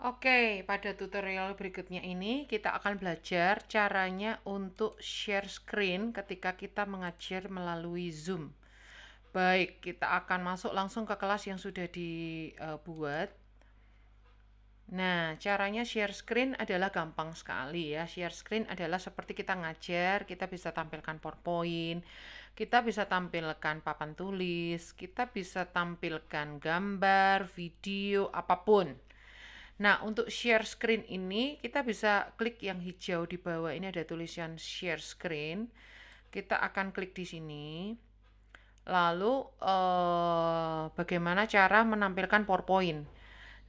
Oke, pada tutorial berikutnya ini kita akan belajar caranya untuk share screen ketika kita mengajar melalui Zoom. Baik, kita akan masuk langsung ke kelas yang sudah dibuat. Nah, caranya share screen adalah gampang sekali ya. Share screen adalah seperti kita ngajar, kita bisa tampilkan PowerPoint, kita bisa tampilkan papan tulis, kita bisa tampilkan gambar, video, apapun Nah, untuk share screen ini kita bisa klik yang hijau di bawah ini ada tulisan share screen. Kita akan klik di sini. Lalu eh, bagaimana cara menampilkan PowerPoint?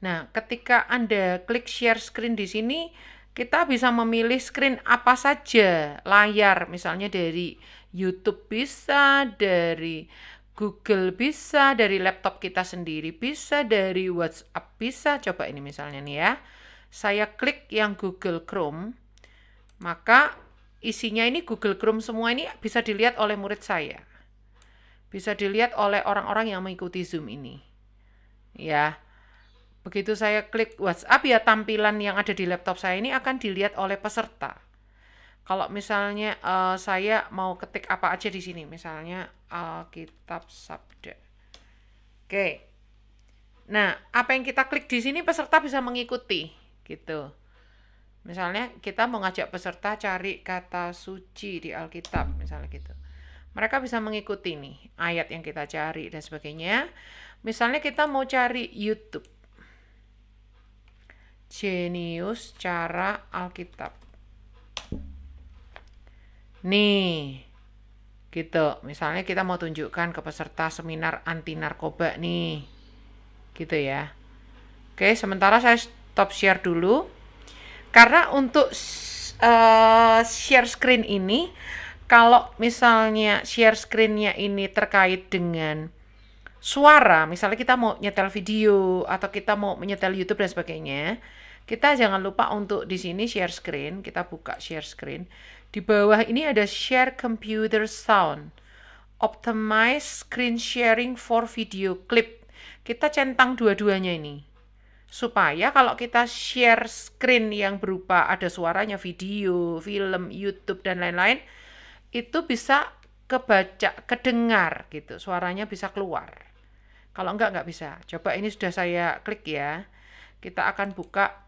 Nah, ketika Anda klik share screen di sini, kita bisa memilih screen apa saja, layar misalnya dari YouTube bisa, dari Google bisa, dari laptop kita sendiri bisa, dari WhatsApp bisa. Coba ini misalnya nih ya. Saya klik yang Google Chrome, maka isinya ini Google Chrome semua ini bisa dilihat oleh murid saya. Bisa dilihat oleh orang-orang yang mengikuti Zoom ini. Ya. Begitu saya klik WhatsApp ya tampilan yang ada di laptop saya ini akan dilihat oleh peserta kalau misalnya uh, saya mau ketik apa aja di sini misalnya Alkitab Sabda oke nah apa yang kita klik di sini peserta bisa mengikuti gitu misalnya kita mau ngajak peserta cari kata suci di Alkitab misalnya gitu mereka bisa mengikuti nih ayat yang kita cari dan sebagainya misalnya kita mau cari YouTube Genius cara Alkitab Nih, gitu. Misalnya kita mau tunjukkan ke peserta seminar anti narkoba nih. Gitu ya. Oke, sementara saya stop share dulu. Karena untuk uh, share screen ini kalau misalnya share screennya ini terkait dengan suara, misalnya kita mau nyetel video atau kita mau menyetel YouTube dan sebagainya, kita jangan lupa untuk di sini share screen, kita buka share screen. Di bawah ini ada share computer sound. Optimize screen sharing for video clip. Kita centang dua-duanya ini. Supaya kalau kita share screen yang berupa ada suaranya video, film, YouTube dan lain-lain, itu bisa kebaca, kedengar gitu. Suaranya bisa keluar. Kalau enggak, enggak bisa. Coba ini sudah saya klik ya. Kita akan buka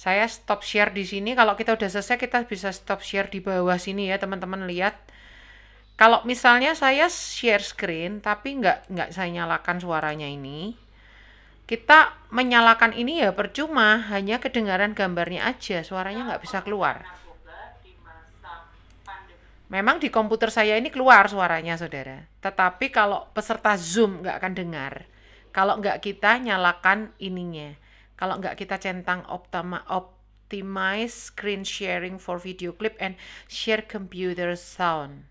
Saya stop share di sini. Kalau kita udah selesai, kita bisa stop share di bawah sini ya, teman-teman lihat. Kalau misalnya saya share screen, tapi nggak nggak saya nyalakan suaranya ini, kita menyalakan ini ya percuma, hanya kedengaran gambarnya aja, suaranya nggak bisa keluar. Memang di komputer saya ini keluar suaranya, saudara. Tetapi kalau peserta Zoom nggak akan dengar. Kalau nggak kita nyalakan ininya kalau nggak kita centang optima, optimize screen sharing for video clip and share computer sound.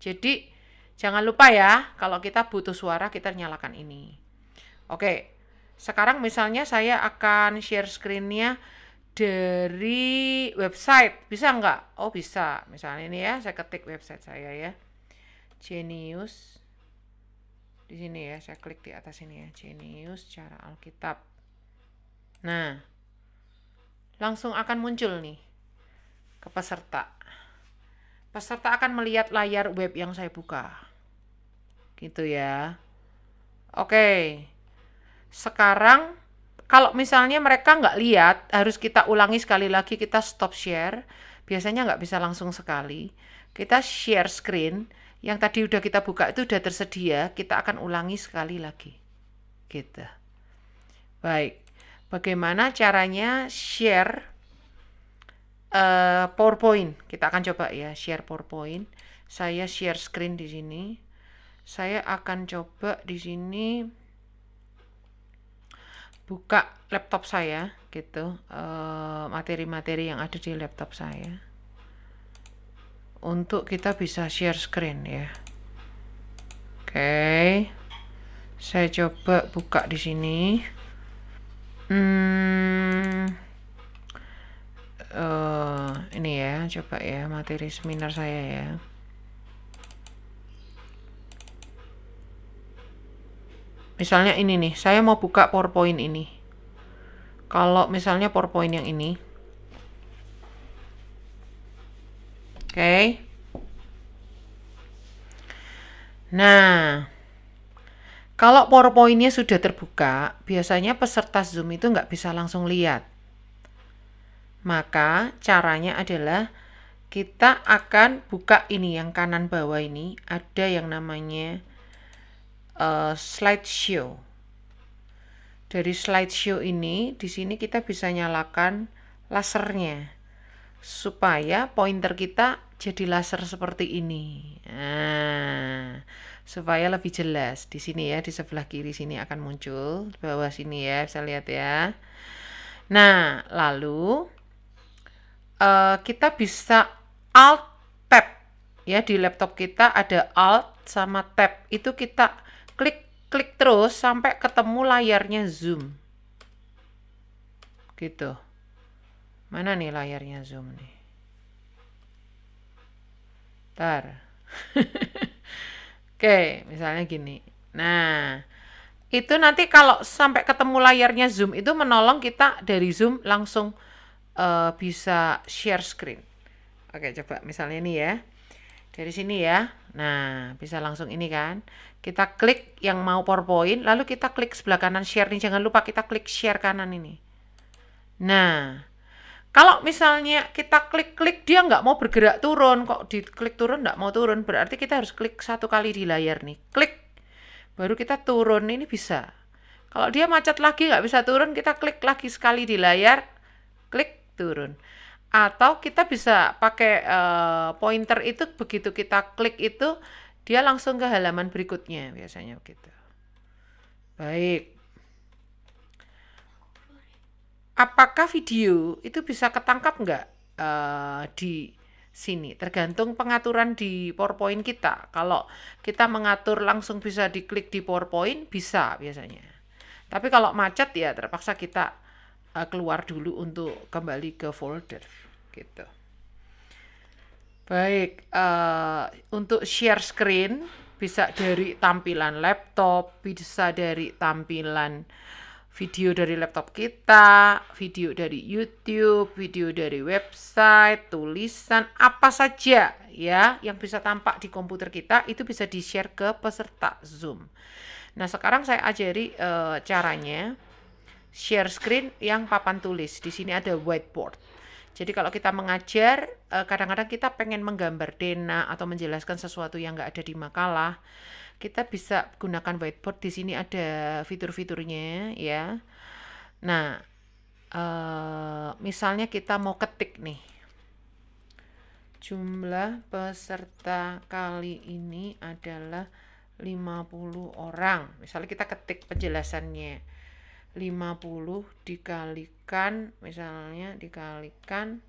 Jadi jangan lupa ya kalau kita butuh suara kita nyalakan ini. Oke, sekarang misalnya saya akan share screennya dari website. Bisa nggak? Oh bisa. Misalnya ini ya, saya ketik website saya ya. Genius. Di sini ya, saya klik di atas ini ya. Genius cara Alkitab. Nah, langsung akan muncul nih ke peserta. Peserta akan melihat layar web yang saya buka. Gitu ya. Oke. Sekarang kalau misalnya mereka nggak lihat, harus kita ulangi sekali lagi, kita stop share. Biasanya nggak bisa langsung sekali. Kita share screen, yang tadi udah kita buka itu udah tersedia, kita akan ulangi sekali lagi. Gitu. Baik bagaimana caranya share uh, PowerPoint. Kita akan coba ya share PowerPoint. Saya share screen di sini. Saya akan coba di sini buka laptop saya gitu eh, materi-materi uh, yang ada di laptop saya untuk kita bisa share screen ya oke okay. saya coba buka di sini uh, ini ya, coba ya materi seminar saya ya. Misalnya ini nih, saya mau buka PowerPoint ini. Kalau misalnya PowerPoint yang ini. Oke. Okay. Nah, kalau PowerPoint-nya sudah terbuka, biasanya peserta Zoom itu nggak bisa langsung lihat. Maka caranya adalah kita akan buka ini yang kanan bawah ini ada yang namanya uh, slideshow. Dari slideshow ini di sini kita bisa nyalakan lasernya supaya pointer kita jadi laser seperti ini. Nah, supaya lebih jelas di sini ya di sebelah kiri sini akan muncul di bawah sini ya bisa lihat ya nah lalu uh, kita bisa alt tab ya di laptop kita ada alt sama tab itu kita klik klik terus sampai ketemu layarnya zoom gitu mana nih layarnya zoom nih tar Oke, misalnya gini. Nah, itu nanti kalau sampai ketemu layarnya Zoom itu menolong kita dari Zoom langsung uh, bisa share screen. Oke, coba misalnya ini ya. Dari sini ya. Nah, bisa langsung ini kan. Kita klik yang mau PowerPoint, lalu kita klik sebelah kanan share nih. Jangan lupa kita klik share kanan ini. Nah, kalau misalnya kita klik-klik dia nggak mau bergerak turun, kok diklik turun nggak mau turun, berarti kita harus klik satu kali di layar nih, klik, baru kita turun, ini bisa. Kalau dia macet lagi nggak bisa turun, kita klik lagi sekali di layar, klik turun. Atau kita bisa pakai uh, pointer itu begitu kita klik itu dia langsung ke halaman berikutnya biasanya gitu. Baik apakah video itu bisa ketangkap nggak uh, di sini tergantung pengaturan di PowerPoint kita kalau kita mengatur langsung bisa diklik di PowerPoint bisa biasanya tapi kalau macet ya terpaksa kita uh, keluar dulu untuk kembali ke folder gitu baik uh, untuk share screen bisa dari tampilan laptop bisa dari tampilan video dari laptop kita, video dari YouTube, video dari website, tulisan, apa saja ya yang bisa tampak di komputer kita itu bisa di-share ke peserta Zoom. Nah, sekarang saya ajari e, caranya share screen yang papan tulis. Di sini ada whiteboard. Jadi kalau kita mengajar, eh, kadang-kadang kita pengen menggambar dena atau menjelaskan sesuatu yang nggak ada di makalah kita bisa gunakan whiteboard di sini ada fitur-fiturnya ya nah uh, misalnya kita mau ketik nih jumlah peserta kali ini adalah 50 orang misalnya kita ketik penjelasannya 50 dikalikan misalnya dikalikan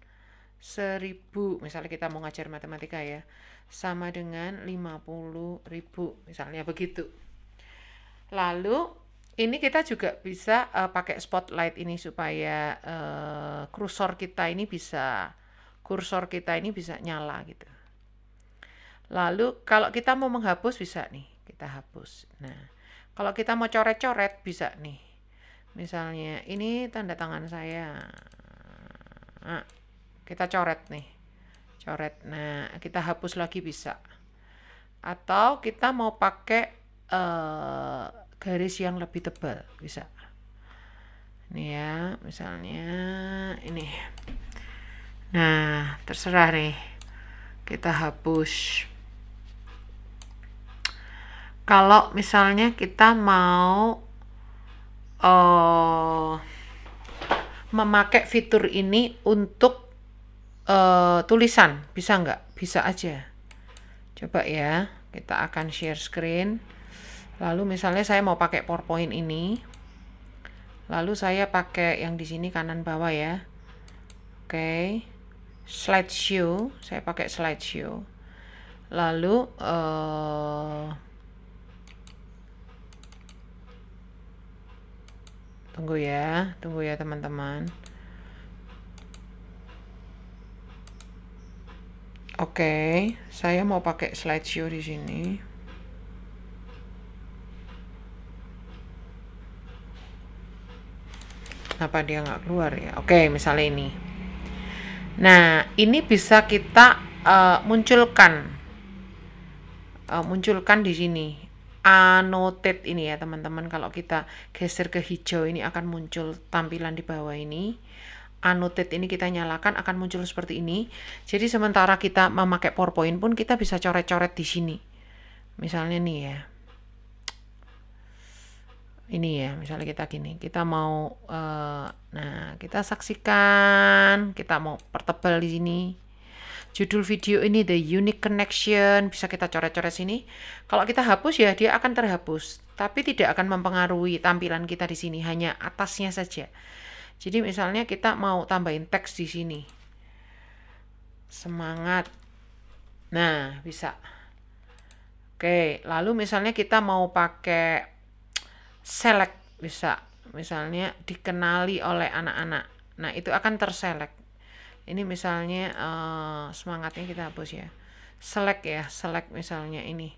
1000 misalnya kita mau ngajar matematika ya sama dengan ribu misalnya begitu. Lalu ini kita juga bisa uh, pakai spotlight ini supaya uh, kursor kita ini bisa kursor kita ini bisa nyala gitu. Lalu kalau kita mau menghapus bisa nih, kita hapus. Nah, kalau kita mau coret-coret bisa nih. Misalnya ini tanda tangan saya. Nah, kita coret nih coret nah kita hapus lagi bisa atau kita mau pakai uh, garis yang lebih tebal bisa ini ya misalnya ini nah terserah nih kita hapus kalau misalnya kita mau uh, memakai fitur ini untuk uh, tulisan bisa nggak bisa aja coba ya kita akan share screen lalu misalnya saya mau pakai PowerPoint ini lalu saya pakai yang di sini kanan bawah ya oke okay. slideshow saya pakai slideshow lalu uh, tunggu ya tunggu ya teman-teman Oke, okay, saya mau pakai slide slideshow di sini. Kenapa dia nggak keluar ya? Oke, okay, misalnya ini. Nah, ini bisa kita uh, munculkan, uh, munculkan di sini. Annotate ini ya teman-teman. Kalau kita geser ke hijau ini akan muncul tampilan di bawah ini annotate ini kita nyalakan akan muncul seperti ini. Jadi sementara kita memakai PowerPoint pun kita bisa coret-coret di sini. Misalnya nih ya. Ini ya, misalnya kita gini, kita mau uh, nah, kita saksikan, kita mau pertebal di sini. Judul video ini The Unique Connection, bisa kita coret-coret sini. Kalau kita hapus ya dia akan terhapus, tapi tidak akan mempengaruhi tampilan kita di sini, hanya atasnya saja. Jadi misalnya kita mau tambahin teks di sini. Semangat. Nah, bisa. Oke, lalu misalnya kita mau pakai select bisa. Misalnya dikenali oleh anak-anak. Nah, itu akan terselect. Ini misalnya uh, semangatnya kita hapus ya. Select ya, select misalnya ini.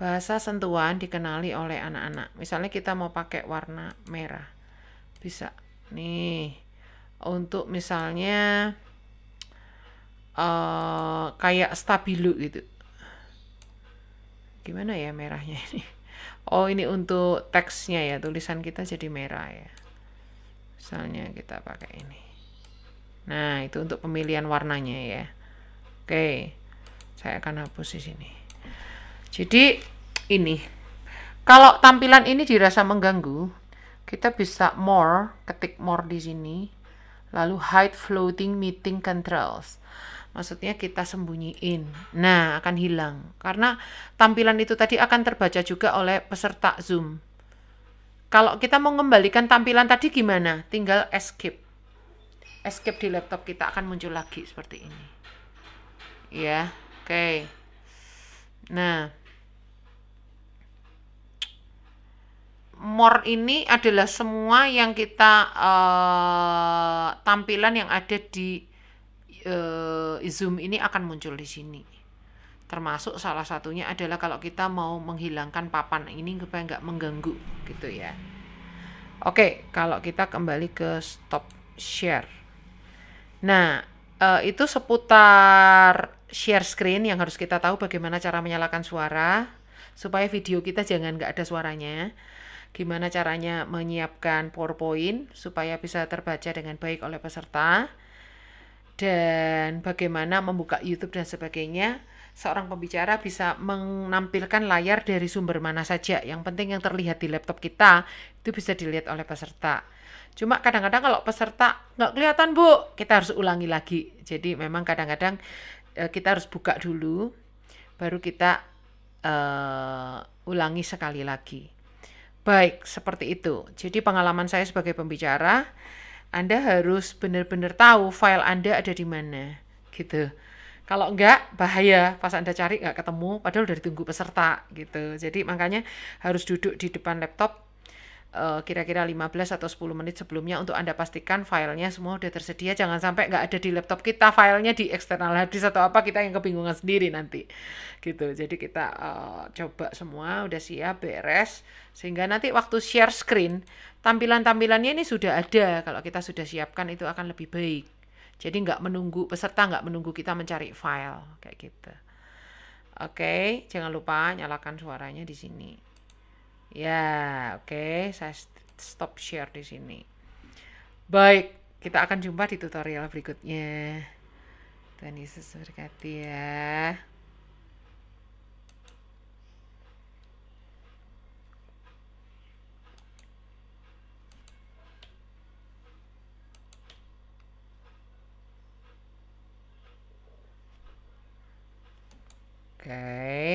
Bahasa sentuhan dikenali oleh anak-anak. Misalnya kita mau pakai warna merah. Bisa Nih, untuk misalnya uh, kayak stabilo gitu. Gimana ya merahnya ini? Oh, ini untuk teksnya ya. Tulisan kita jadi merah ya. Misalnya kita pakai ini. Nah, itu untuk pemilihan warnanya ya. Oke. Saya akan hapus di sini. Jadi ini kalau tampilan ini dirasa mengganggu, kita bisa more, ketik more di sini. Lalu hide floating meeting controls. Maksudnya kita sembunyiin. Nah, akan hilang. Karena tampilan itu tadi akan terbaca juga oleh peserta Zoom. Kalau kita mau mengembalikan tampilan tadi gimana? Tinggal escape. Escape di laptop kita akan muncul lagi seperti ini. Ya, oke. Okay. Nah, more ini adalah semua yang kita uh, tampilan yang ada di uh, Zoom ini akan muncul di sini. Termasuk salah satunya adalah kalau kita mau menghilangkan papan ini supaya nggak mengganggu gitu ya. Oke, kalau kita kembali ke stop share. Nah, uh, itu seputar share screen yang harus kita tahu bagaimana cara menyalakan suara supaya video kita jangan nggak ada suaranya gimana caranya menyiapkan PowerPoint supaya bisa terbaca dengan baik oleh peserta dan bagaimana membuka YouTube dan sebagainya seorang pembicara bisa menampilkan layar dari sumber mana saja. Yang penting yang terlihat di laptop kita itu bisa dilihat oleh peserta. Cuma kadang-kadang kalau peserta nggak kelihatan bu, kita harus ulangi lagi. Jadi memang kadang-kadang eh, kita harus buka dulu, baru kita uh, ulangi sekali lagi. Baik, seperti itu. Jadi pengalaman saya sebagai pembicara, Anda harus benar-benar tahu file Anda ada di mana, gitu. Kalau enggak, bahaya. Pas Anda cari enggak ketemu, padahal udah ditunggu peserta, gitu. Jadi makanya harus duduk di depan laptop Eh, kira-kira 15 atau 10 menit sebelumnya untuk Anda pastikan filenya semua sudah tersedia. Jangan sampai nggak ada di laptop kita, filenya di eksternal hard atau apa, kita yang kebingungan sendiri nanti. gitu. Jadi kita uh, coba semua, udah siap, beres. Sehingga nanti waktu share screen, tampilan-tampilannya ini sudah ada. Kalau kita sudah siapkan itu akan lebih baik. Jadi nggak menunggu, peserta nggak menunggu kita mencari file, kayak gitu. Oke, jangan lupa nyalakan suaranya di sini. Ya, oke, okay. saya stop share di sini. Baik, kita akan jumpa di tutorial berikutnya. Tuhan Yesus berkati ya. Oke. Okay.